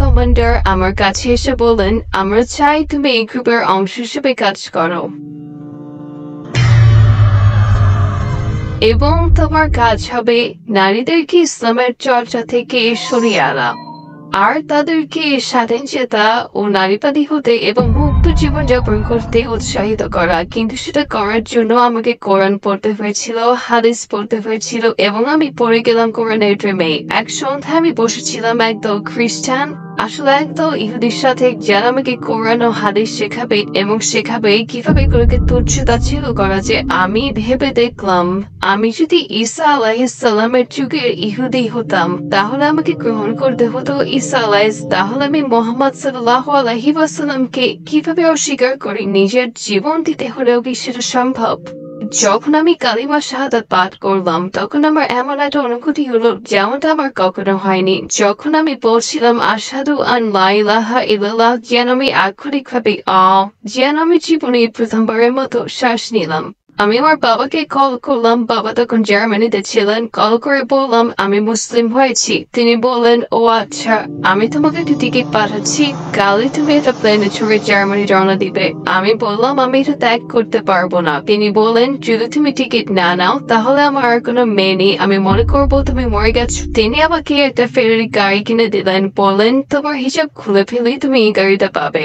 commander আমার কাছে এসে বলেন আমরা চাই তুমি এই গ্রুপের অংশ হিসেবে কাজ করো এবং তোমার কাজ হবে নারীদেরকে ইসলামের চর্চা থেকে সরিয়ে আনা আর তাদেরকে স্বাধীন চেতা ও নারীবাদী হতে এবং জীবন যাপন করতে উৎসাহিত করা কিন্তু সেটা করার জন্য আমাকে কোরআন পড়তে হয়েছিল হাদিস পড়তে হয়েছিল এবং আমি পড়ে গেলাম কোরআনের প্রেমে এক সন্ধ্যায় আমি বসেছিলাম একদল খ্রিস্টান আসলে একদল ইহুদির সাথে যারা আমাকে কোরআন ও হাদিস শেখাবে এবং শেখাবে কিভাবে এগুলোকে তুচ্ছতা ছিল করা যে আমি ভেবে দেখলাম আমি যদি ঈসা আলাহিসাল্লামের যুগের ইহুদি হতাম তাহলে আমাকে গ্রহণ করতে হতো ঈসা আলাহ তাহলে আমি মোহাম্মদ সাল্লাহ আলহিবাসাল্লামকে কিভাবে কোনোভাবে অস্বীকার করি নিজের জীবন দিতে হলেও কি সেটা সম্ভব যখন আমি কালিমা শাহাদ পাঠ করলাম তখন আমার এমন একটা অনুভূতি হলো যেমনটা আমার কখনো হয়নি যখন আমি বলছিলাম আসাদু আন যেন আমি ভাবে আ যেন আমি জীবনে প্রথমবারের মতো শ্বাস নিলাম আমি আমার বাবাকে কল করলাম বাবা তখন জার্মানিতে ছিলেন কল করে বললাম আমি মুসলিম হয়েছি তিনি বললেন ও আচ্ছা আমি তোমাকে একটি টিকিট পাঠাচ্ছি কালই তুমি এটা প্লেনে ছুড়ে জার্মানি রওনা দিবে আমি বললাম আমি এটা ত্যাগ করতে পারবো না তিনি বললেন যদি তুমি টিকিট না নাও তাহলে আমার আর কোনো মেয়ে নেই আমি মনে করবো তুমি মরে গেছ তিনি আমাকে একটা ফেরি গাড়ি কিনে দিলেন বললেন তোমার হিসাব খুলে ফেলি তুমি এই গাড়িটা পাবে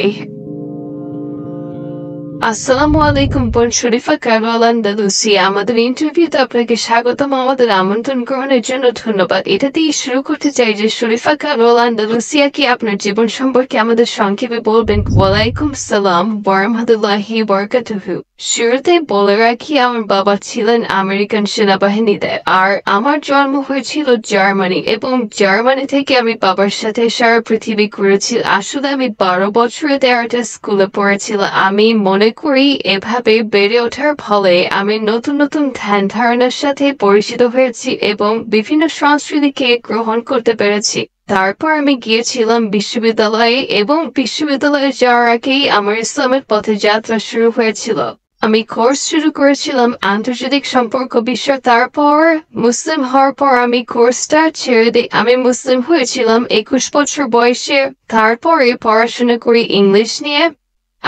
আসসালামু আলাইকুম বোন শরীফা কারওয়াল আন্দালুসি আমাদের ইন্টারভিউতে আপনাকে স্বাগতম আমাদের আমন্ত্রণ গ্রহণের জন্য ধন্যবাদ এটা দিয়ে শুরু করতে চাই যে শরীফা কারওয়াল আন্দালুসিয়া কি আপনার জীবন সম্পর্কে আমাদের সংক্ষেপে বলবেন ওয়ালাইকুম সালাম বরহমদুল্লাহি বরকাতুহু শুরুতে বলে রাখি আমার বাবা ছিলেন আমেরিকান সেনাবাহিনীতে আর আমার জন্ম হয়েছিল জার্মানি এবং জার্মানি থেকে আমি বাবার সাথে সারা পৃথিবী ঘুরেছি আসলে আমি বারো বছরে তেরোটা স্কুলে পড়েছিল আমি মনে করি এভাবে বেড়ে ওঠার ফলে আমি নতুন নতুন ধ্যান ধারণার সাথে পরিচিত হয়েছি এবং বিভিন্ন সংস্কৃতিকে গ্রহণ করতে পেরেছি তারপর আমি গিয়েছিলাম বিশ্ববিদ্যালয়ে এবং বিশ্ববিদ্যালয়ে যাওয়ার আগেই আমার ইসলামের পথে যাত্রা শুরু হয়েছিল আমি কোর্স শুরু করেছিলাম আন্তর্জাতিক সম্পর্ক বিষয় তারপর মুসলিম হওয়ার পর আমি কোর্সটা ছেড়ে দিই আমি মুসলিম হয়েছিলাম একুশ বছর বয়সে তারপরে পড়াশোনা করি ইংলিশ নিয়ে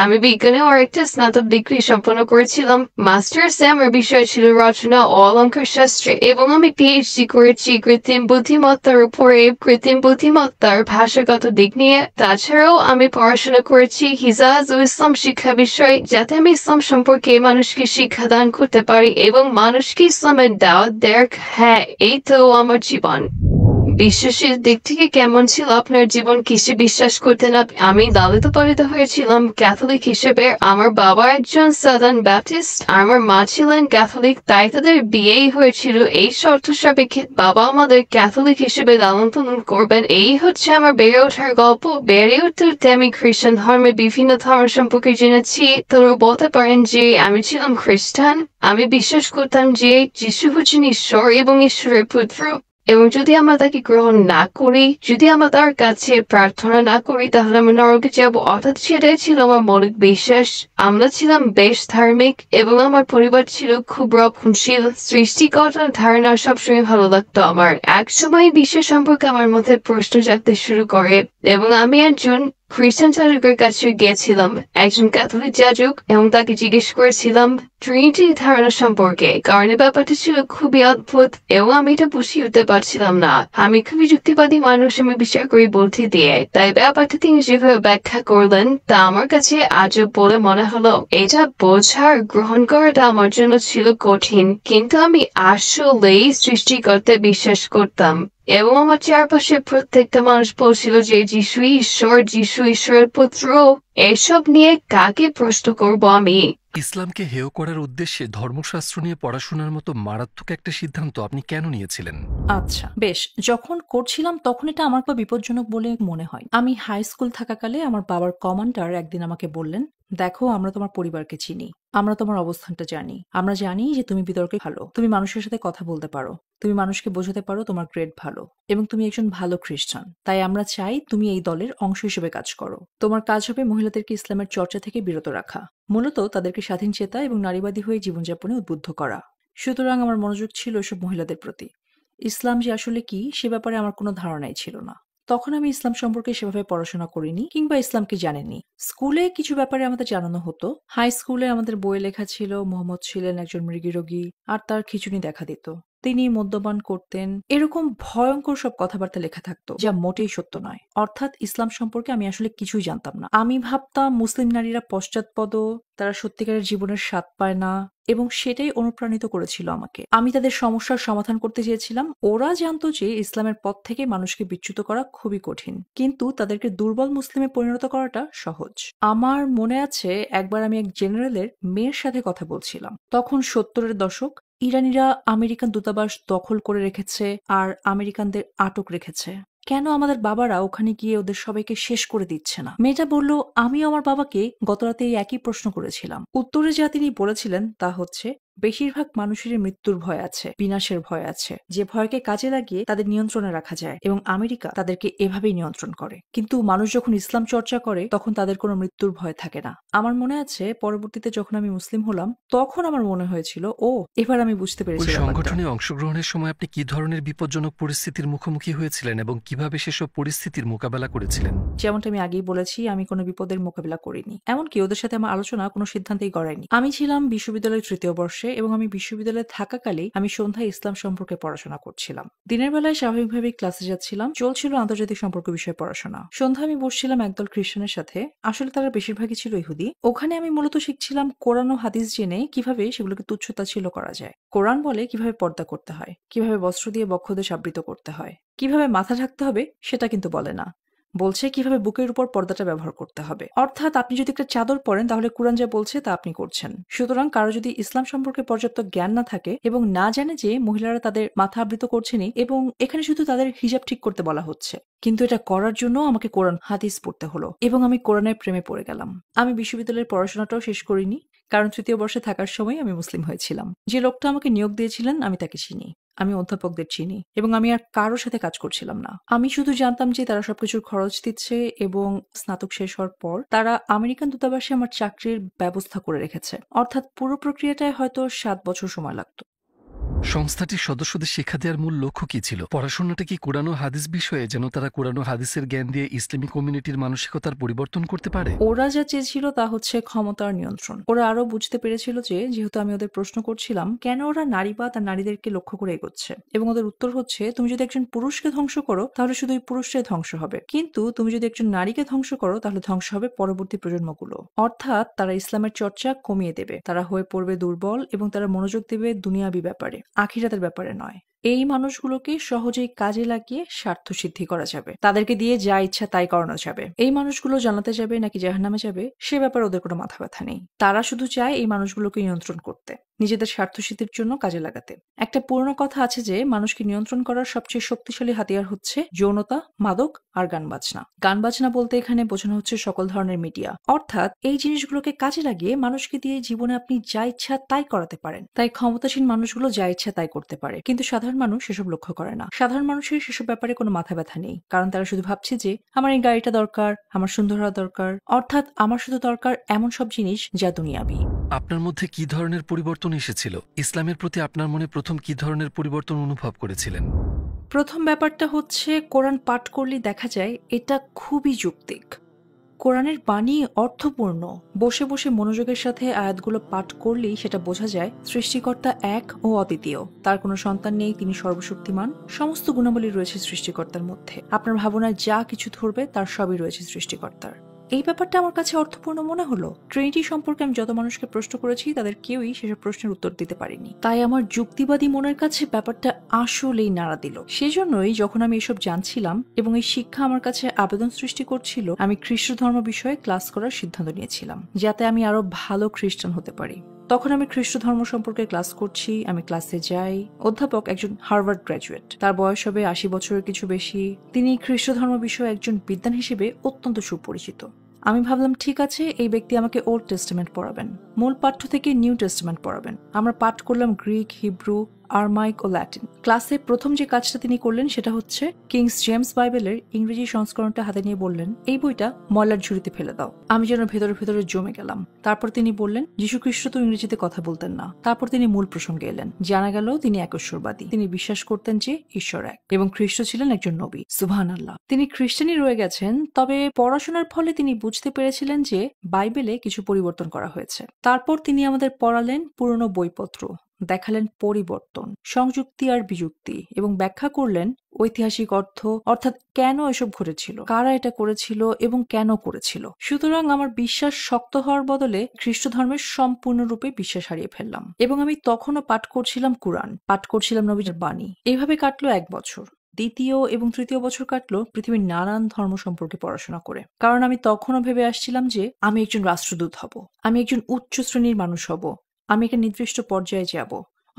আমি বিজ্ঞানে ওর একটা স্নাতক ডিগ্রি সম্পন্ন করেছিলাম মাস্টার্সে আমার বিষয় ছিল রচনা ও অলঙ্কার শাস্ত্রে এবং আমি পিএইচডি করেছি কৃত্রিম বুদ্ধিমত্তার উপরে কৃত্রিম বুদ্ধিমত্তার ভাষাগত দিক নিয়ে তাছাড়াও আমি পড়াশোনা করেছি হিজাজ ও ইসলাম শিক্ষা বিষয়ে যাতে আমি ইসলাম সম্পর্কে মানুষকে শিক্ষা দান করতে পারি এবং মানুষকে ইসলামের দাওয়াত দেখ হ্যাঁ এই তো আমার জীবন বিশ্বাসের দিক থেকে কেমন ছিল আপনার জীবন কিসে বিশ্বাস করতেন আমি দালিত পালিত হয়েছিলাম ক্যাথলিক হিসেবে আমার বাবা একজন সাদান ব্যাপটিস্ট আমার মা ছিলেন ক্যাথলিক তাই তাদের বিয়েই হয়েছিল এই শর্ত সাপেক্ষে বাবা আমাদের ক্যাথলিক হিসেবে লালন করবেন এই হচ্ছে আমার বেড়ে ওঠার গল্প বেড়ে উঠতে আমি খ্রিস্টান ধর্মের বিভিন্ন ধর্ম সম্পর্কে জেনেছি তোরা বলতে পারেন যে আমি ছিলাম খ্রিস্টান আমি বিশ্বাস করতাম যে যিশু হচ্ছেন ঈশ্বর এবং ঈশ্বরের পুত্র এবং যদি আমরা তাকে গ্রহণ না করি যদি আমরা তার কাছে প্রার্থনা না করি তাহলে আমরা নরকে যাবো অর্থাৎ সেটাই ছিল আমার মৌলিক বিশ্বাস আমরা ছিলাম বেশ ধার্মিক এবং আমার পরিবার ছিল খুব রক্ষণশীল সৃষ্টিকর্তার ধারণা সবসময় ভালো লাগতো আমার এক সময় সম্পর্কে আমার মধ্যে প্রশ্ন জানতে শুরু করে এবং আমি একজন খ্রিস্টান যাজকের কাছে গিয়েছিলাম একজন ক্যাথলিক যাজক এবং তাকে জিজ্ঞেস করেছিলাম ট্রিনিটির ধারণা সম্পর্কে কারণ ব্যাপারটা ছিল খুবই অদ্ভুত এবং আমি এটা বুঝিয়ে উঠতে পারছিলাম না আমি খুবই যুক্তিবাদী মানুষ আমি বিশ্বাস করি বলতে দিয়ে তাই ব্যাপারটা তিনি যেভাবে ব্যাখ্যা করলেন তা আমার কাছে আজব বলে মনে হলো এটা বোঝার গ্রহণ করাটা আমার জন্য ছিল কঠিন কিন্তু আমি আসলেই সৃষ্টি করতে বিশ্বাস করতাম এবং আমার চারপাশে প্রত্যেকটা মানুষ বলছিল যে যিশু ঈশ্বর যিশু ঈশ্বরের পুত্র এসব নিয়ে কাকে প্রশ্ন করব আমি ইসলামকে হেয় করার উদ্দেশ্যে ধর্মশাস্ত্র নিয়ে পড়াশোনার মতো মারাত্মক একটা সিদ্ধান্ত আপনি কেন নিয়েছিলেন আচ্ছা বেশ যখন করছিলাম তখন এটা আমার বিপজ্জনক বলে মনে হয় আমি হাই স্কুল থাকাকালে আমার বাবার কমান্ডার একদিন আমাকে বললেন দেখো আমরা তোমার পরিবারকে চিনি আমরা তোমার অবস্থানটা জানি আমরা জানি যে তুমি বিতর্কে ভালো তুমি মানুষের সাথে কথা বলতে পারো তুমি মানুষকে বোঝাতে পারো তোমার গ্রেড ভালো এবং তুমি একজন ভালো খ্রিস্টান তাই আমরা চাই তুমি এই দলের অংশ হিসেবে কাজ করো তোমার কাজ হবে মহিলাদেরকে ইসলামের চর্চা থেকে বিরত রাখা মূলত তাদেরকে স্বাধীন চেতা এবং নারীবাদী হয়ে জীবনযাপনে উদ্বুদ্ধ করা সুতরাং আমার মনোযোগ ছিল এসব মহিলাদের প্রতি ইসলাম যে আসলে কি সে ব্যাপারে আমার কোনো ধারণাই ছিল না তখন আমি ইসলাম সম্পর্কে সেভাবে পড়াশোনা করিনি কিংবা ইসলামকে জানিনি স্কুলে কিছু ব্যাপারে আমাদের জানানো হতো হাই স্কুলে আমাদের বইয়ে লেখা ছিল মোহাম্মদ ছিলেন একজন মৃগী রোগী আর তার খিচুনি দেখা দিত তিনি মদ্যপান করতেন এরকম ভয়ঙ্কর সব কথাবার্তা লেখা থাকতো যা মোটেই সত্য নয় অর্থাৎ ইসলাম সম্পর্কে আমি আসলে কিছুই জানতাম না আমি ভাবতাম মুসলিম নারীরা পশ্চাৎপদ তারা সত্যিকারের জীবনের স্বাদ পায় না এবং সেটাই অনুপ্রাণিত করেছিল আমাকে আমি তাদের সমস্যার সমাধান করতে চেয়েছিলাম ওরা জানতো যে ইসলামের পথ থেকে মানুষকে বিচ্যুত করা খুবই কঠিন কিন্তু তাদেরকে দুর্বল মুসলিমে পরিণত করাটা সহজ আমার মনে আছে একবার আমি এক জেনারেলের মেয়ের সাথে কথা বলছিলাম তখন সত্তরের দশক ইরানিরা আমেরিকান দূতাবাস দখল করে রেখেছে আর আমেরিকানদের আটক রেখেছে কেন আমাদের বাবারা ওখানে গিয়ে ওদের সবাইকে শেষ করে দিচ্ছে না মেয়েটা বলল আমি আমার বাবাকে গতরাতে এই একই প্রশ্ন করেছিলাম উত্তরে যা তিনি বলেছিলেন তা হচ্ছে বেশিরভাগ মানুষের মৃত্যুর ভয় আছে বিনাশের ভয় আছে যে ভয়কে কাজে লাগিয়ে তাদের নিয়ন্ত্রণে রাখা যায় এবং আমেরিকা তাদেরকে এভাবেই নিয়ন্ত্রণ করে কিন্তু মানুষ যখন ইসলাম চর্চা করে তখন তাদের কোনো মৃত্যুর ভয় থাকে না আমার মনে আছে পরবর্তীতে যখন আমি মুসলিম হলাম তখন আমার মনে হয়েছিল ও এবার আমি বুঝতে পেরেছি সংগঠনে অংশগ্রহণের সময় আপনি কি ধরনের বিপজ্জনক পরিস্থিতির মুখোমুখি হয়েছিলেন এবং কিভাবে সেসব পরিস্থিতির মোকাবেলা করেছিলেন যেমনটা আমি আগেই বলেছি আমি কোনো বিপদের মোকাবেলা করিনি এমনকি ওদের সাথে আমার আলোচনা কোনো সিদ্ধান্তেই করায়নি আমি ছিলাম বিশ্ববিদ্যালয়ের তৃতীয় বর্ষ বর্ষে এবং আমি বিশ্ববিদ্যালয়ে থাকাকালেই আমি সন্ধ্যায় ইসলাম সম্পর্কে পড়াশোনা করছিলাম দিনের বেলায় স্বাভাবিকভাবে ক্লাসে যাচ্ছিলাম চলছিল আন্তর্জাতিক সম্পর্ক বিষয়ে পড়াশোনা সন্ধ্যা আমি বসছিলাম একদল খ্রিস্টানের সাথে আসলে তারা বেশিরভাগই ছিল ইহুদি ওখানে আমি মূলত শিখছিলাম কোরআন ও হাদিস জেনে কিভাবে সেগুলোকে তুচ্ছতা ছিল করা যায় কোরআন বলে কিভাবে পর্দা করতে হয় কিভাবে বস্ত্র দিয়ে বক্ষদেশ আবৃত করতে হয় কিভাবে মাথা ঢাকতে হবে সেটা কিন্তু বলে না বলছে কিভাবে বুকের উপর পর্দাটা ব্যবহার করতে হবে অর্থাৎ আপনি যদি একটা চাদর পরেন তাহলে কোরআন যা বলছে তা আপনি করছেন সুতরাং কারো যদি ইসলাম সম্পর্কে পর্যাপ্ত জ্ঞান না থাকে এবং না জানে যে মহিলারা তাদের মাথা আবৃত করছেনি এবং এখানে শুধু তাদের হিজাব ঠিক করতে বলা হচ্ছে কিন্তু এটা করার জন্য আমাকে কোরআন হাদিস পড়তে হলো এবং আমি কোরআনের প্রেমে পড়ে গেলাম আমি বিশ্ববিদ্যালয়ের পড়াশোনাটাও শেষ করিনি কারণ তৃতীয় বর্ষে থাকার সময় আমি মুসলিম হয়েছিলাম যে লোকটা আমাকে নিয়োগ দিয়েছিলেন আমি তাকে চিনি আমি অধ্যাপকদের চিনি এবং আমি আর কারোর সাথে কাজ করছিলাম না আমি শুধু জানতাম যে তারা সবকিছুর খরচ দিচ্ছে এবং স্নাতক শেষ হওয়ার পর তারা আমেরিকান দূতাবাসে আমার চাকরির ব্যবস্থা করে রেখেছে অর্থাৎ পুরো প্রক্রিয়াটায় হয়তো সাত বছর সময় লাগতো সংস্থাটির সদস্যদের শিক্ষা দেওয়ার মূল লক্ষ্য কি ছিল পড়াশোনাটা কি কোরআনো হাদিস বিষয়ে যেন তারা কোরআনো হাদিসের জ্ঞান দিয়ে ইসলামী কমিউনিটির মানসিকতার পরিবর্তন করতে পারে ওরা যা চেয়েছিল তা হচ্ছে ক্ষমতার নিয়ন্ত্রণ ওরা আরো বুঝতে পেরেছিল যে যেহেতু আমি ওদের প্রশ্ন করছিলাম কেন ওরা নারীবাদ আর নারীদেরকে লক্ষ্য করে এগোচ্ছে এবং ওদের উত্তর হচ্ছে তুমি যদি একজন পুরুষকে ধ্বংস করো তাহলে শুধু ওই পুরুষটাই ধ্বংস হবে কিন্তু তুমি যদি একজন নারীকে ধ্বংস করো তাহলে ধ্বংস হবে পরবর্তী প্রজন্মগুলো অর্থাৎ তারা ইসলামের চর্চা কমিয়ে দেবে তারা হয়ে পড়বে দুর্বল এবং তারা মনোযোগ দেবে দুনিয়াবি ব্যাপারে আখিরাতের ব্যাপারে নয় এই মানুষগুলোকে সহজেই কাজে লাগিয়ে স্বার্থ সিদ্ধি করা যাবে তাদেরকে দিয়ে যা ইচ্ছা তাই করানো যাবে এই মানুষগুলো জানাতে যাবে নাকি নামে যাবে সে ব্যাপারে ওদের কোনো মাথা ব্যথা নেই তারা শুধু চায় এই মানুষগুলোকে নিয়ন্ত্রণ করতে নিজেদের স্বার্থ সিদ্ধির জন্য কাজে লাগাতে একটা পুরনো কথা আছে যে মানুষকে নিয়ন্ত্রণ করার সবচেয়ে শক্তিশালী হাতিয়ার হচ্ছে যৌনতা মাদক আর গান বাজনা গান বাজনা বলতে এখানে বোঝানো হচ্ছে সকল ধরনের মিডিয়া অর্থাৎ এই জিনিসগুলোকে কাজে লাগিয়ে মানুষকে দিয়ে জীবনে আপনি যা ইচ্ছা তাই করাতে পারেন তাই ক্ষমতাসীন মানুষগুলো যা ইচ্ছা তাই করতে পারে কিন্তু সাধারণ সাধারণ মানুষ সেসব লক্ষ্য করে না সাধারণ মানুষের সেসব ব্যাপারে কোনো মাথা ব্যথা নেই কারণ তারা শুধু ভাবছে যে আমার এই গাড়িটা দরকার আমার সুন্দর হওয়া দরকার অর্থাৎ আমার শুধু দরকার এমন সব জিনিস যা দুনিয়াবি আপনার মধ্যে কি ধরনের পরিবর্তন এসেছিল ইসলামের প্রতি আপনার মনে প্রথম কি ধরনের পরিবর্তন অনুভব করেছিলেন প্রথম ব্যাপারটা হচ্ছে কোরআন পাঠ করলে দেখা যায় এটা খুবই যৌক্তিক কোরআনের বাণী অর্থপূর্ণ বসে বসে মনোযোগের সাথে আয়াতগুলো পাঠ করলেই সেটা বোঝা যায় সৃষ্টিকর্তা এক ও অদ্বিতীয় তার কোনো সন্তান নেই তিনি সর্বশক্তিমান সমস্ত গুণাবলী রয়েছে সৃষ্টিকর্তার মধ্যে আপনার ভাবনায় যা কিছু ধরবে তার সবই রয়েছে সৃষ্টিকর্তার এই ব্যাপারটা আমার কাছে অর্থপূর্ণ মনে হলো ট্রিনিটি সম্পর্কে আমি যত মানুষকে প্রশ্ন করেছি তাদের কেউই সেসব প্রশ্নের উত্তর দিতে পারেনি তাই আমার যুক্তিবাদী মনের কাছে ব্যাপারটা আসলেই নাড়া দিল সেজন্যই যখন আমি এসব জানছিলাম এবং এই শিক্ষা আমার কাছে আবেদন সৃষ্টি করছিল আমি খ্রিস্ট ধর্ম বিষয়ে ক্লাস করার সিদ্ধান্ত নিয়েছিলাম যাতে আমি আরো ভালো খ্রিস্টান হতে পারি তখন আমি খ্রিস্ট ধর্ম সম্পর্কে ক্লাস করছি আমি ক্লাসে যাই অধ্যাপক একজন হার্ভার্ড গ্র্যাজুয়েট তার বয়স হবে আশি বছরের কিছু বেশি তিনি খ্রিস্ট ধর্ম বিষয়ে একজন বিদ্যান হিসেবে অত্যন্ত সুপরিচিত আমি ভাবলাম ঠিক আছে এই ব্যক্তি আমাকে ওল্ড টেস্টমেন্ট পড়াবেন মূল পাঠ্য থেকে নিউ টেস্টমেন্ট পড়াবেন আমরা পাঠ করলাম গ্রিক হিব্রু আরমাইক ও ল্যাটিন ক্লাসে প্রথম যে কাজটা তিনি করলেন সেটা হচ্ছে কিংস জেমস বাইবেলের ইংরেজি সংস্করণটা হাতে নিয়ে বললেন এই বইটা ময়লার ঝুড়িতে ফেলে দাও আমি যেন ভেতরে ভেতরে জমে গেলাম তারপর তিনি বললেন খ্রিস্ট তো ইংরেজিতে কথা বলতেন না তারপর তিনি মূল প্রসঙ্গে এলেন জানা গেল তিনি একশ্বরবাদী তিনি বিশ্বাস করতেন যে ঈশ্বর এক এবং খ্রিস্ট ছিলেন একজন নবী সুবহান আল্লাহ তিনি খ্রিস্টানই রয়ে গেছেন তবে পড়াশোনার ফলে তিনি বুঝতে পেরেছিলেন যে বাইবেলে কিছু পরিবর্তন করা হয়েছে তারপর তিনি আমাদের পড়ালেন পুরনো বইপত্র দেখালেন পরিবর্তন সংযুক্তি আর বিযুক্তি এবং ব্যাখ্যা করলেন ঐতিহাসিক অর্থ অর্থাৎ কেন এসব ঘটেছিল কারা এটা করেছিল এবং কেন করেছিল সুতরাং আমার বিশ্বাস শক্ত হওয়ার বদলে খ্রিস্ট ধর্মের সম্পূর্ণরূপে বিশ্বাস হারিয়ে ফেললাম এবং আমি তখনও পাঠ করছিলাম কোরআন পাঠ করছিলাম নবীর বাণী এভাবে কাটলো এক বছর দ্বিতীয় এবং তৃতীয় বছর কাটলো পৃথিবীর নানান ধর্ম সম্পর্কে পড়াশোনা করে কারণ আমি তখনও ভেবে আসছিলাম যে আমি একজন রাষ্ট্রদূত হব আমি একজন উচ্চ শ্রেণীর মানুষ হব আমি একটা নির্দিষ্ট পর্যায়ে যাব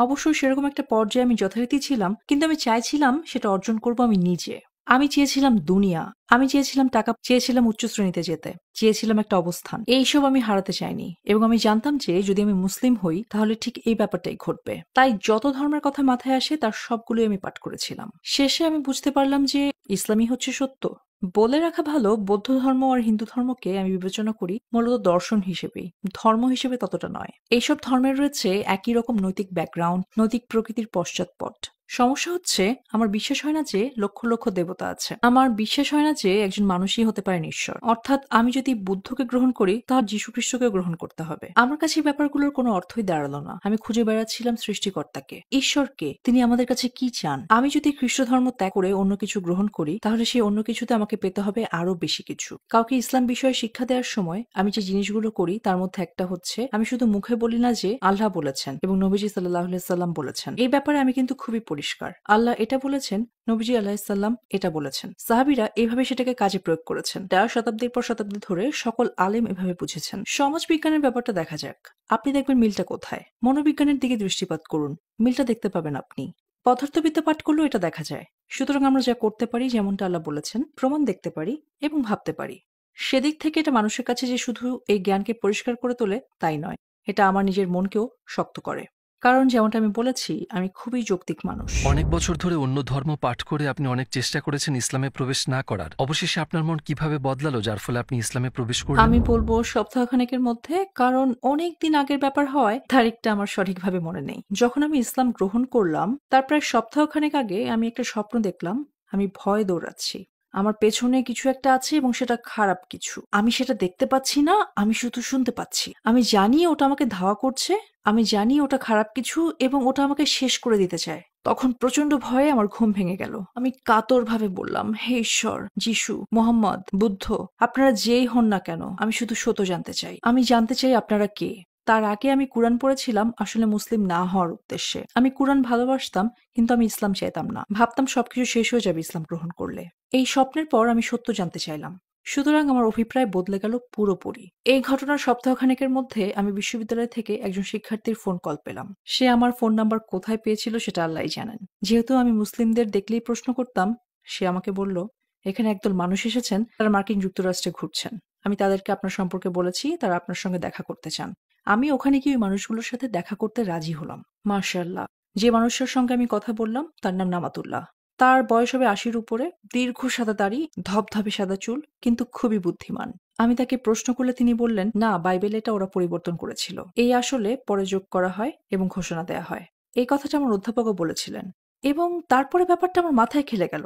অবশ্যই সেরকম একটা পর্যায়ে আমি যথারীতি ছিলাম কিন্তু আমি চাইছিলাম সেটা অর্জন করব আমি নিজে আমি চেয়েছিলাম দুনিয়া আমি চেয়েছিলাম টাকা চেয়েছিলাম উচ্চ শ্রেণীতে যেতে চেয়েছিলাম একটা অবস্থান এইসব আমি হারাতে চাইনি এবং আমি জানতাম যে যদি আমি মুসলিম হই তাহলে ঠিক এই ব্যাপারটাই ঘটবে তাই যত ধর্মের কথা মাথায় আসে তার সবগুলোই আমি পাঠ করেছিলাম শেষে আমি বুঝতে পারলাম যে ইসলামই হচ্ছে সত্য বলে রাখা ভালো বৌদ্ধ ধর্ম আর হিন্দু ধর্মকে আমি বিবেচনা করি মূলত দর্শন হিসেবে ধর্ম হিসেবে ততটা নয় এইসব ধর্মের রয়েছে একই রকম নৈতিক ব্যাকগ্রাউন্ড নৈতিক প্রকৃতির পশ্চাৎপট সমস্যা হচ্ছে আমার বিশ্বাস হয় না যে লক্ষ লক্ষ দেবতা আছে আমার বিশ্বাস হয় না যে একজন মানুষই হতে পারে ঈশ্বর অর্থাৎ আমি যদি বুদ্ধকে গ্রহণ করি তাহলে যীশু খ্রিস্টকে গ্রহণ করতে হবে আমার কাছে এই ব্যাপারগুলোর কোনো অর্থই দাঁড়ালো না আমি খুঁজে বেড়াচ্ছিলাম সৃষ্টিকর্তাকে ঈশ্বরকে তিনি আমাদের কাছে কি চান আমি যদি খ্রিস্ট ধর্ম ত্যাগ করে অন্য কিছু গ্রহণ করি তাহলে সেই অন্য কিছুতে আমাকে আমাকে পেতে হবে আরো বেশি কিছু কাউকে ইসলাম বিষয়ে শিক্ষা দেওয়ার সময় আমি যে জিনিসগুলো করি তার মধ্যে একটা হচ্ছে আমি শুধু মুখে বলি না যে আল্লাহ বলেছেন এবং নবীজি সাল্লাহ সাল্লাম বলেছেন এই ব্যাপারে আমি কিন্তু খুবই পরিষ্কার আল্লাহ এটা বলেছেন নবীজি আল্লাহিসাল্লাম এটা বলেছেন সাহাবিরা এভাবে সেটাকে কাজে প্রয়োগ করেছেন দেড় শতাব্দীর পর শতাব্দী ধরে সকল আলেম এভাবে বুঝেছেন সমাজ বিজ্ঞানের ব্যাপারটা দেখা যাক আপনি দেখবেন মিলটা কোথায় মনোবিজ্ঞানের দিকে দৃষ্টিপাত করুন মিলটা দেখতে পাবেন আপনি পদার্থবিদ্যা পাঠ করলেও এটা দেখা যায় সুতরাং আমরা যা করতে পারি যেমনটা আল্লাহ বলেছেন প্রমাণ দেখতে পারি এবং ভাবতে পারি সেদিক থেকে এটা মানুষের কাছে যে শুধু এই জ্ঞানকে পরিষ্কার করে তোলে তাই নয় এটা আমার নিজের মনকেও শক্ত করে কারণ যেমনটা আমি বলেছি আমি খুবই যৌক্তিক মানুষ অনেক বছর ধরে অন্য ধর্ম পাঠ করে আপনি অনেক চেষ্টা করেছেন ইসলামে প্রবেশ না করার অবশেষে আপনার মন কিভাবে বদলালো যার ফলে আপনি ইসলামে প্রবেশ করলেন আমি বলবো সপ্তাহখানেকের মধ্যে কারণ অনেক দিন আগের ব্যাপার হয় তারিখটা আমার সঠিকভাবে মনে নেই যখন আমি ইসলাম গ্রহণ করলাম তার প্রায় সপ্তাহখানেক আগে আমি একটা স্বপ্ন দেখলাম আমি ভয় দৌড়াচ্ছি আমার পেছনে কিছু একটা আছে এবং সেটা খারাপ কিছু আমি সেটা দেখতে পাচ্ছি না আমি শুধু শুনতে পাচ্ছি আমি জানি ওটা আমাকে ধাওয়া করছে আমি জানি ওটা খারাপ কিছু এবং ওটা আমাকে শেষ করে দিতে চায় তখন প্রচন্ড ভয়ে আমার ঘুম ভেঙে গেল আমি কাতরভাবে বললাম হে ঈশ্বর যিশু মোহাম্মদ বুদ্ধ আপনারা যেই হন না কেন আমি শুধু সত জানতে চাই আমি জানতে চাই আপনারা কে তার আগে আমি কোরআন পড়েছিলাম আসলে মুসলিম না হওয়ার উদ্দেশ্যে আমি কোরআন ভালোবাসতাম কিন্তু আমি ইসলাম চাইতাম না ভাবতাম সবকিছু শেষ হয়ে যাবে ইসলাম গ্রহণ করলে এই স্বপ্নের পর আমি সত্য জানতে চাইলাম সুতরাং আমার অভিপ্রায় বদলে গেল পুরোপুরি এই ঘটনার সপ্তাহখানেকের মধ্যে আমি বিশ্ববিদ্যালয় থেকে একজন শিক্ষার্থীর ফোন কল পেলাম সে আমার ফোন নাম্বার কোথায় পেয়েছিল সেটা আল্লাহ জানেন যেহেতু আমি মুসলিমদের দেখলেই প্রশ্ন করতাম সে আমাকে বলল এখানে একদল মানুষ এসেছেন তারা মার্কিন যুক্তরাষ্ট্রে ঘুরছেন আমি তাদেরকে আপনার সম্পর্কে বলেছি তারা আপনার সঙ্গে দেখা করতে চান আমি ওখানে গিয়ে ওই মানুষগুলোর সাথে দেখা করতে রাজি হলাম মার্শাল্লাহ যে মানুষের সঙ্গে আমি কথা বললাম তার নাম নামাতুল্লাহ তার বয়স হবে আশির উপরে দীর্ঘ সাদা দাড়ি ধপধপে সাদা চুল কিন্তু খুবই বুদ্ধিমান আমি তাকে প্রশ্ন করলে তিনি বললেন না বাইবেল এটা ওরা পরিবর্তন করেছিল এই আসলে পরে যোগ করা হয় এবং ঘোষণা দেয়া হয় এই কথাটা আমার অধ্যাপকও বলেছিলেন এবং তারপরে ব্যাপারটা আমার মাথায় খেলে গেল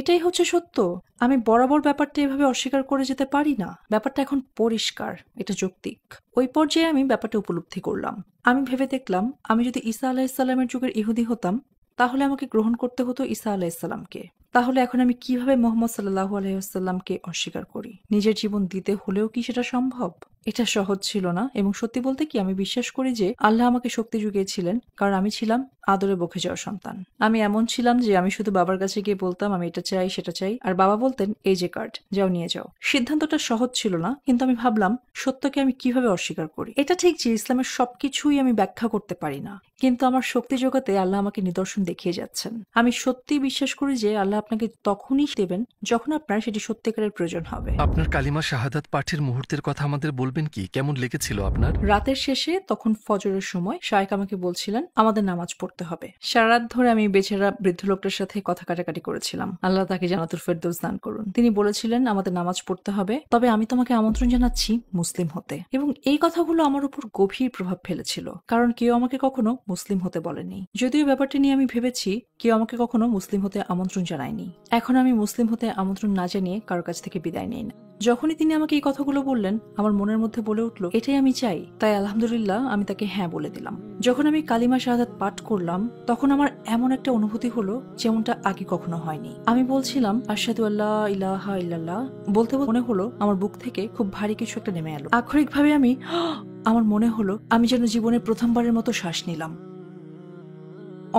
এটাই হচ্ছে সত্য আমি বরাবর ব্যাপারটা এভাবে অস্বীকার করে যেতে পারি না ব্যাপারটা এখন পরিষ্কার এটা যৌক্তিক ওই পর্যায়ে আমি ব্যাপারটা উপলব্ধি করলাম আমি ভেবে দেখলাম আমি যদি ঈসা আলাহিসাল্লামের যুগের ইহুদি হতাম তাহলে আমাকে গ্রহণ করতে হতো ঈসা আলাইসাল্লামকে তাহলে এখন আমি কিভাবে মোহাম্মদ সাল্লাহ আলাইসাল্লামকে অস্বীকার করি নিজের জীবন দিতে হলেও কি সেটা সম্ভব এটা সহজ ছিল না এবং সত্যি বলতে কি আমি বিশ্বাস করি যে আল্লাহ আমাকে শক্তি যুগিয়েছিলেন কারণ আমি ছিলাম আদরে বকে যাওয়া সন্তান আমি এমন ছিলাম যে আমি শুধু বাবার কাছে গিয়ে বলতাম আমি এটা চাই সেটা চাই আর বাবা বলতেন এই যে কার্ড যাও নিয়ে যাও সিদ্ধান্তটা সহজ ছিল না কিন্তু আমি ভাবলাম সত্যকে আমি কিভাবে অস্বীকার করি এটা ঠিক যে ইসলামের সবকিছুই আমি ব্যাখ্যা করতে পারি না কিন্তু আমার শক্তি জোগাতে আল্লাহ আমাকে নিদর্শন দেখিয়ে যাচ্ছেন আমি সত্যি বিশ্বাস করি যে আল্লাহ আপনাকে তখনই দেবেন যখন আপনার সেটি সত্যিকারের প্রয়োজন হবে আপনার কালিমা শাহাদাত পাঠের মুহূর্তের কথা আমাদের বল বলবেন কি কেমন লেগেছিল আপনার রাতের শেষে তখন ফজরের সময় শায়েক আমাকে বলছিলেন আমাদের নামাজ পড়তে হবে সারা রাত ধরে আমি বেচারা বৃদ্ধ লোকটার সাথে কথা কাটাকাটি করেছিলাম আল্লাহ তাকে জানাতুল ফেরদৌস দান করুন তিনি বলেছিলেন আমাদের নামাজ পড়তে হবে তবে আমি তোমাকে আমন্ত্রণ জানাচ্ছি মুসলিম হতে এবং এই কথাগুলো আমার উপর গভীর প্রভাব ফেলেছিল কারণ কেউ আমাকে কখনো মুসলিম হতে বলেনি যদিও ব্যাপারটি নিয়ে আমি ভেবেছি কেউ আমাকে কখনো মুসলিম হতে আমন্ত্রণ জানায়নি এখন আমি মুসলিম হতে আমন্ত্রণ না জানিয়ে কারো কাছ থেকে বিদায় নেই না যখনই তিনি আমাকে এই কথাগুলো বললেন আমার মনের মধ্যে বলে উঠল এটাই আমি চাই তাই আলহামদুলিল্লাহ আমি তাকে হ্যাঁ বলে দিলাম যখন আমি কালিমা শাহাদ পাঠ করলাম তখন আমার এমন একটা অনুভূতি হলো যেমনটা আগে কখনো হয়নি আমি বলছিলাম আশাদু আল্লাহ ইলাহা ইল্লাল্লাহ বলতে মনে হলো আমার বুক থেকে খুব ভারী কিছু একটা নেমে এলো আক্ষরিকভাবে আমি আমার মনে হলো আমি যেন জীবনে প্রথমবারের মতো শ্বাস নিলাম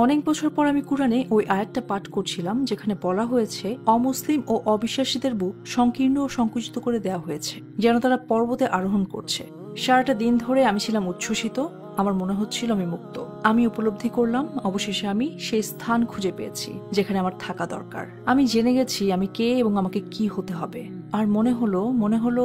অনেক বছর পর আমি কোরআনে ওই আয়াতটা পাঠ করছিলাম যেখানে বলা হয়েছে অমুসলিম ও অবিশ্বাসীদের বুক সংকীর্ণ ও সংকুচিত করে দেওয়া হয়েছে যেন তারা পর্বতে আরোহণ করছে সারাটা দিন ধরে আমি ছিলাম উচ্ছ্বসিত আমার মনে হচ্ছিল আমি মুক্ত আমি উপলব্ধি করলাম অবশেষে আমি সেই স্থান খুঁজে পেয়েছি যেখানে আমার থাকা দরকার আমি জেনে গেছি আমি কে এবং আমাকে কি হতে হবে আর মনে হলো মনে হলো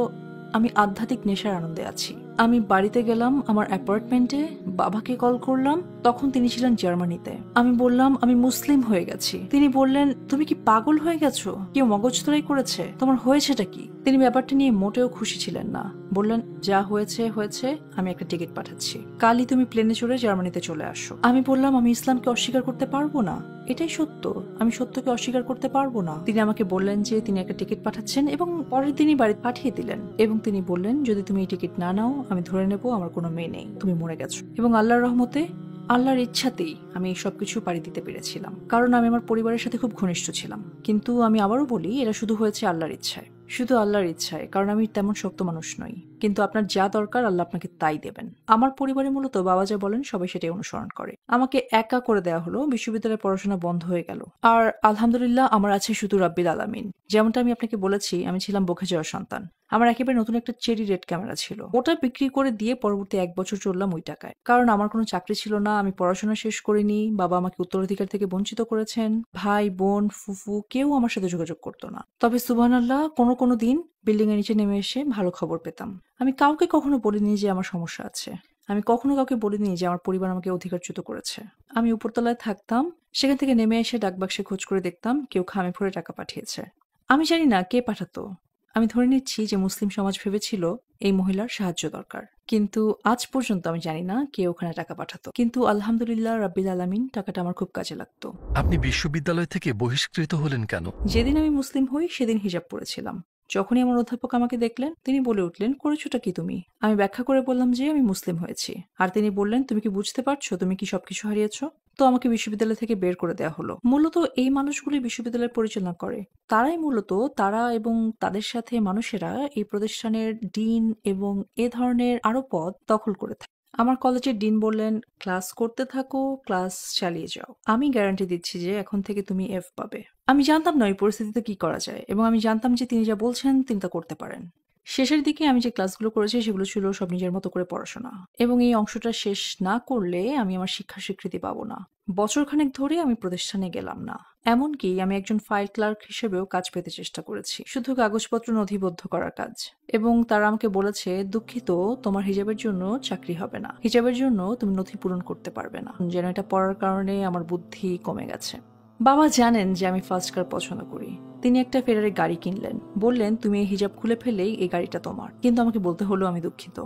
আমি আধ্যাত্মিক নেশার আনন্দে আছি আমি বাড়িতে গেলাম আমার অ্যাপার্টমেন্টে বাবাকে কল করলাম তখন তিনি ছিলেন জার্মানিতে আমি বললাম আমি মুসলিম হয়ে গেছি তিনি বললেন তুমি কি পাগল হয়ে গেছো কেউ মগজতরাই করেছে তোমার হয়েছেটা কি তিনি ব্যাপারটা নিয়ে মোটেও খুশি ছিলেন না বললেন যা হয়েছে হয়েছে আমি একটা টিকিট পাঠাচ্ছি কালই তুমি প্লেনে চড়ে জার্মানিতে চলে আসো আমি বললাম আমি ইসলামকে অস্বীকার করতে পারবো না এটাই সত্য আমি সত্যকে অস্বীকার করতে পারবো না তিনি আমাকে বললেন যে তিনি একটা টিকিট পাঠাচ্ছেন এবং পরের দিনই বাড়ি পাঠিয়ে দিলেন এবং তিনি বললেন যদি তুমি এই টিকিট না নাও আমি ধরে নেব আমার কোনো মেয়ে নেই তুমি মরে গেছো এবং আল্লাহর রহমতে আল্লাহর ইচ্ছাতেই আমি এই সবকিছু পাড়ি দিতে পেরেছিলাম কারণ আমি আমার পরিবারের সাথে খুব ঘনিষ্ঠ ছিলাম কিন্তু আমি আবারও বলি এটা শুধু হয়েছে আল্লাহর ইচ্ছায় শুধু আল্লাহর ইচ্ছায় কারণ আমি তেমন শক্ত মানুষ নই কিন্তু আপনার যা দরকার আল্লাহ আপনাকে তাই দেবেন আমার পরিবারে মূলত বাবা যা বলেন সবাই সেটাই অনুসরণ করে আমাকে একা করে দেয়া হলো বিশ্ববিদ্যালয়ে পড়াশোনা বন্ধ হয়ে গেল আর আলহামদুলিল্লাহ আমার আছে শুধু রাব্বিল আলামিন যেমনটা আমি আপনাকে বলেছি আমি ছিলাম বোখে যাওয়ার সন্তান আমার একেবারে নতুন একটা চেরি রেড ক্যামেরা ছিল ওটা বিক্রি করে দিয়ে পরবর্তী এক বছর চললাম ওই টাকায় কারণ আমার কোনো চাকরি ছিল না আমি পড়াশোনা শেষ করিনি বাবা আমাকে উত্তরাধিকার থেকে বঞ্চিত করেছেন ভাই বোন ফুফু কেউ আমার সাথে যোগাযোগ করতো না তবে আল্লাহ কোনো কোনো দিন বিল্ডিং এর নিচে নেমে এসে ভালো খবর পেতাম আমি কাউকে কখনো বলিনি যে আমার সমস্যা আছে আমি কখনো কাউকে বলিনি যে আমার পরিবার আমাকে অধিকারচ্যুত করেছে আমি উপরতলায় থাকতাম সেখান থেকে নেমে এসে ডাকবাক্সে খোঁজ করে দেখতাম কেউ খামে ফুরে টাকা পাঠিয়েছে আমি জানি না কে পাঠাতো আমি ধরে নিচ্ছি যে মুসলিম সমাজ ভেবেছিল এই মহিলার সাহায্য দরকার কিন্তু আজ পর্যন্ত আমি জানি না কে ওখানে টাকা পাঠাতো কিন্তু আলহামদুলিল্লাহ রাব্বিল আলামিন টাকাটা আমার খুব কাজে লাগতো আপনি বিশ্ববিদ্যালয় থেকে বহিষ্কৃত হলেন কেন যেদিন আমি মুসলিম হই সেদিন হিজাব পড়েছিলাম যখনই আমার অধ্যাপক আমাকে দেখলেন তিনি বলে উঠলেন করেছোটা কি তুমি আমি ব্যাখ্যা করে বললাম যে আমি মুসলিম হয়েছি আর তিনি বললেন তুমি কি বুঝতে পারছো তুমি কি সবকিছু হারিয়েছো তো আমাকে বিশ্ববিদ্যালয় থেকে বের করে দেওয়া হলো মূলত এই মানুষগুলি বিশ্ববিদ্যালয় পরিচালনা করে তারাই মূলত তারা এবং তাদের সাথে মানুষেরা এই প্রতিষ্ঠানের ডিন এবং এ ধরনের আরো পদ দখল করে থাকে আমার কলেজের ডিন বললেন ক্লাস করতে থাকো ক্লাস চালিয়ে যাও আমি গ্যারান্টি দিচ্ছি যে এখন থেকে তুমি এফ পাবে আমি জানতাম না ওই পরিস্থিতিতে কি করা যায় এবং আমি জানতাম যে তিনি যা বলছেন তিনি তা করতে পারেন শেষের দিকে আমি যে ক্লাসগুলো করেছি সেগুলো ছিল সব নিজের মতো করে পড়াশোনা এবং এই অংশটা শেষ না করলে আমি আমার শিক্ষা স্বীকৃতি পাবো না বছরখানেক ধরে আমি প্রতিষ্ঠানে গেলাম না এমনকি আমি একজন ফাইল ক্লার্ক হিসেবেও কাজ পেতে চেষ্টা করেছি শুধু কাগজপত্র নথিবদ্ধ করার কাজ এবং তারা আমাকে বলেছে দুঃখিত তোমার হিজাবের জন্য চাকরি হবে না হিজাবের জন্য তুমি নথি পূরণ করতে পারবে না যেন এটা পড়ার কারণে আমার বুদ্ধি কমে গেছে বাবা জানেন যে আমি ফার্স্ট কার পছন্দ করি তিনি একটা ফেরারি গাড়ি কিনলেন বললেন তুমি এই হিজাব খুলে ফেলেই এই গাড়িটা তোমার কিন্তু আমাকে বলতে হলো আমি দুঃখিত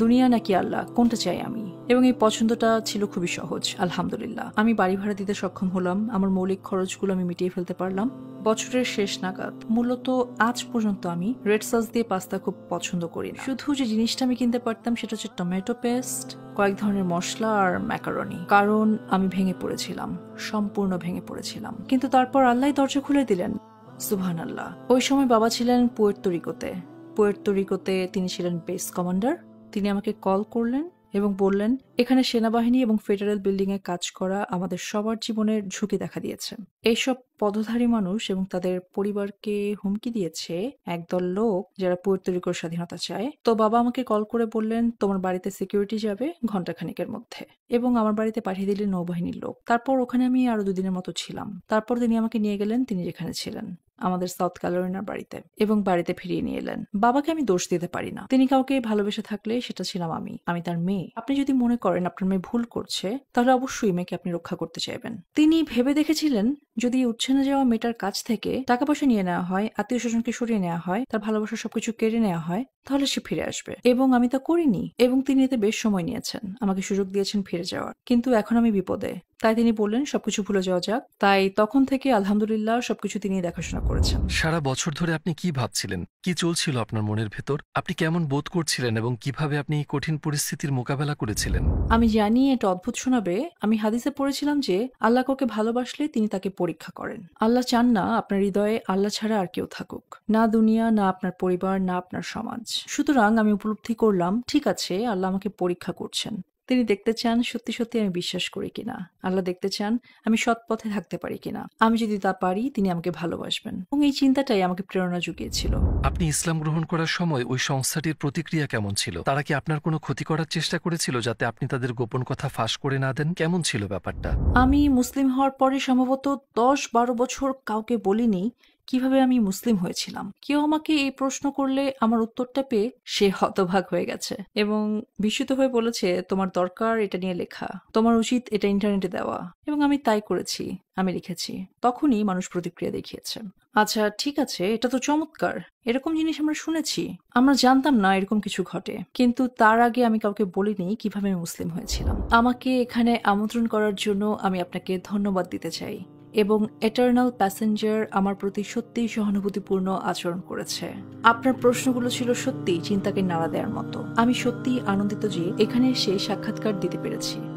দুনিয়া নাকি আল্লাহ কোনটা চাই আমি এবং এই পছন্দটা ছিল খুবই সহজ আলহামদুলিল্লাহ আমি বাড়ি ভাড়া দিতে সক্ষম হলাম আমার মৌলিক খরচগুলো আমি মিটিয়ে ফেলতে পারলাম বছরের শেষ নাগাদ মূলত আজ পর্যন্ত আমি রেড সস দিয়ে পাস্তা খুব পছন্দ করি না শুধু যে জিনিসটা আমি কিনতে পারতাম সেটা হচ্ছে টমেটো পেস্ট কয়েক ধরনের মশলা আর ম্যাকারনি কারণ আমি ভেঙে পড়েছিলাম সম্পূর্ণ ভেঙে পড়েছিলাম কিন্তু তারপর আল্লাহ দরজা খুলে দিলেন সুভান আল্লাহ ওই সময় বাবা ছিলেন পুয়ের্তরিকোতে পুয়ের্তরিকোতে তিনি ছিলেন বেস কমান্ডার তিনি আমাকে কল করলেন এবং বললেন এখানে সেনাবাহিনী এবং ফেডারেল বিল্ডিংয়ে কাজ করা আমাদের সবার জীবনের ঝুঁকি দেখা দিয়েছে এইসব পদধারী মানুষ এবং তাদের পরিবারকে হুমকি দিয়েছে একদল লোক যারা পুয়ের্তরিকোর স্বাধীনতা চায় তো বাবা আমাকে কল করে বললেন তোমার বাড়িতে সিকিউরিটি যাবে ঘন্টাখানিকের মধ্যে এবং আমার বাড়িতে পাঠিয়ে দিলেন নৌবাহিনীর লোক তারপর ওখানে আমি আরো দুদিনের মতো ছিলাম তারপর তিনি আমাকে নিয়ে গেলেন তিনি যেখানে ছিলেন আমাদের সাউথ ক্যালোরিনার বাড়িতে এবং বাড়িতে ফিরিয়ে নিয়ে এলেন বাবাকে আমি দোষ দিতে পারি না তিনি কাউকে ভালোবেসে থাকলে সেটা ছিলাম আমি আমি তার মেয়ে আপনি যদি মনে করেন আপনার মেয়ে ভুল করছে তাহলে অবশ্যই মেয়েকে আপনি রক্ষা করতে চাইবেন তিনি ভেবে দেখেছিলেন যদি উচ্ছে টিউশনে যাওয়া মেয়েটার কাছ থেকে টাকা পয়সা নিয়ে নেওয়া হয় আত্মীয় স্বজনকে সরিয়ে নেওয়া হয় তার ভালোবাসা সবকিছু কেড়ে নেওয়া হয় তাহলে সে ফিরে আসবে এবং আমি তা করিনি এবং তিনি এতে বেশ সময় নিয়েছেন আমাকে সুযোগ দিয়েছেন ফিরে যাওয়ার কিন্তু এখন আমি বিপদে তাই তিনি বললেন সবকিছু ভুলে যাওয়া যাক তাই তখন থেকে আলহামদুলিল্লাহ সবকিছু তিনি দেখাশোনা করেছেন সারা বছর ধরে আপনি কি ভাবছিলেন কি চলছিল আপনার মনের ভেতর আপনি কেমন বোধ করছিলেন এবং কিভাবে আপনি কঠিন পরিস্থিতির মোকাবেলা করেছিলেন আমি জানি এটা অদ্ভুত শোনাবে আমি হাদিসে পড়েছিলাম যে আল্লাহ কাউকে ভালোবাসলে তিনি তাকে পরীক্ষা করেন আল্লাহ চান না আপনার হৃদয়ে আল্লাহ ছাড়া আর কেউ থাকুক না দুনিয়া না আপনার পরিবার না আপনার সমাজ সুতরাং আমি উপলব্ধি করলাম ঠিক আছে আল্লাহ আমাকে পরীক্ষা করছেন তিনি দেখতে চান সত্যি সত্যি আমি বিশ্বাস করি কিনা আল্লাহ দেখতে চান আমি সৎ পথে থাকতে পারি কিনা আমি যদি তা পারি তিনি আমাকে ভালোবাসবেন এবং এই চিন্তাটাই আমাকে প্রেরণা জুগিয়েছিল আপনি ইসলাম গ্রহণ করার সময় ওই সংস্থাটির প্রতিক্রিয়া কেমন ছিল তারা কি আপনার কোনো ক্ষতি করার চেষ্টা করেছিল যাতে আপনি তাদের গোপন কথা ফাঁস করে না দেন কেমন ছিল ব্যাপারটা আমি মুসলিম হওয়ার পরে সম্ভবত দশ বারো বছর কাউকে বলিনি কিভাবে আমি মুসলিম হয়েছিলাম কেউ আমাকে এই প্রশ্ন করলে আমার উত্তরটা পেয়ে সে হতভাগ হয়ে গেছে এবং বিস্মিত হয়ে বলেছে তোমার দরকার এটা নিয়ে লেখা তোমার উচিত এটা ইন্টারনেটে দেওয়া এবং আমি তাই করেছি আমি লিখেছি তখনই মানুষ প্রতিক্রিয়া দেখিয়েছে আচ্ছা ঠিক আছে এটা তো চমৎকার এরকম জিনিস আমরা শুনেছি আমরা জানতাম না এরকম কিছু ঘটে কিন্তু তার আগে আমি কাউকে বলিনি কিভাবে আমি মুসলিম হয়েছিলাম আমাকে এখানে আমন্ত্রণ করার জন্য আমি আপনাকে ধন্যবাদ দিতে চাই এবং এটার্নাল প্যাসেঞ্জার আমার প্রতি সত্যিই সহানুভূতিপূর্ণ আচরণ করেছে আপনার প্রশ্নগুলো ছিল সত্যিই চিন্তাকে নাড়া দেওয়ার মতো আমি সত্যিই আনন্দিত যে এখানে এসে সাক্ষাৎকার দিতে পেরেছি